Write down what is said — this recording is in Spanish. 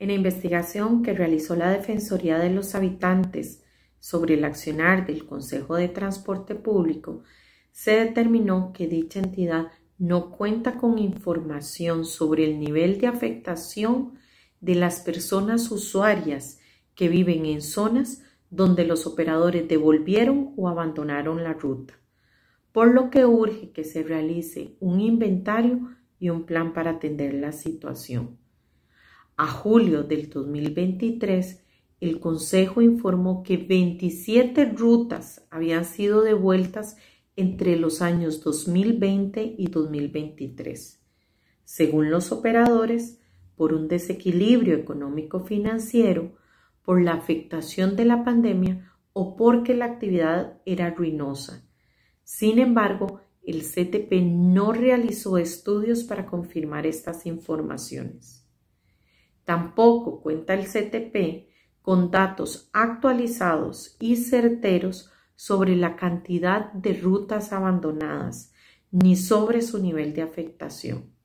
En la investigación que realizó la Defensoría de los Habitantes sobre el accionar del Consejo de Transporte Público, se determinó que dicha entidad no cuenta con información sobre el nivel de afectación de las personas usuarias que viven en zonas donde los operadores devolvieron o abandonaron la ruta, por lo que urge que se realice un inventario y un plan para atender la situación. A julio del 2023, el Consejo informó que 27 rutas habían sido devueltas entre los años 2020 y 2023. Según los operadores, por un desequilibrio económico-financiero, por la afectación de la pandemia o porque la actividad era ruinosa. Sin embargo, el CTP no realizó estudios para confirmar estas informaciones. Tampoco cuenta el CTP con datos actualizados y certeros sobre la cantidad de rutas abandonadas ni sobre su nivel de afectación.